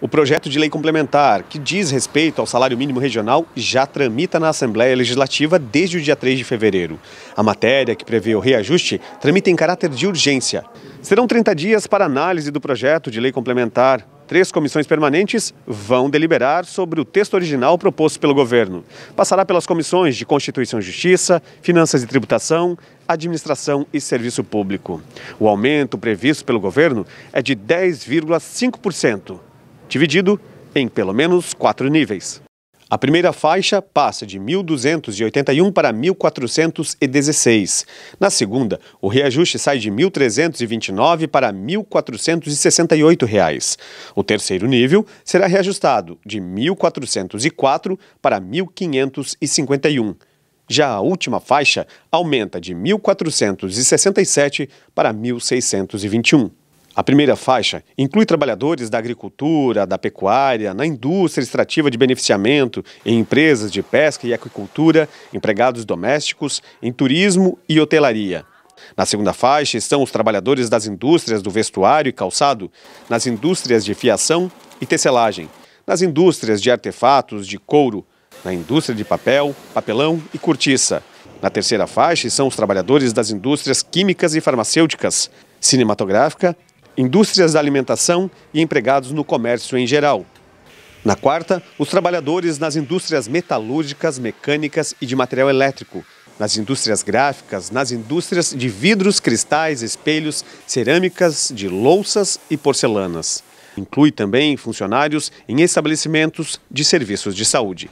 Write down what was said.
O projeto de lei complementar que diz respeito ao salário mínimo regional já tramita na Assembleia Legislativa desde o dia 3 de fevereiro. A matéria, que prevê o reajuste, tramita em caráter de urgência. Serão 30 dias para análise do projeto de lei complementar. Três comissões permanentes vão deliberar sobre o texto original proposto pelo governo. Passará pelas comissões de Constituição e Justiça, Finanças e Tributação, Administração e Serviço Público. O aumento previsto pelo governo é de 10,5%, dividido em pelo menos quatro níveis. A primeira faixa passa de 1.281 para 1.416. Na segunda, o reajuste sai de 1.329 para 1.468 reais. O terceiro nível será reajustado de 1.404 para 1.551. Já a última faixa aumenta de 1.467 para 1.621. A primeira faixa inclui trabalhadores da agricultura, da pecuária, na indústria extrativa de beneficiamento, em empresas de pesca e aquicultura, empregados domésticos, em turismo e hotelaria. Na segunda faixa estão os trabalhadores das indústrias do vestuário e calçado, nas indústrias de fiação e tecelagem, nas indústrias de artefatos de couro, na indústria de papel, papelão e cortiça. Na terceira faixa são os trabalhadores das indústrias químicas e farmacêuticas, cinematográfica indústrias da alimentação e empregados no comércio em geral. Na quarta, os trabalhadores nas indústrias metalúrgicas, mecânicas e de material elétrico, nas indústrias gráficas, nas indústrias de vidros, cristais, espelhos, cerâmicas, de louças e porcelanas. Inclui também funcionários em estabelecimentos de serviços de saúde.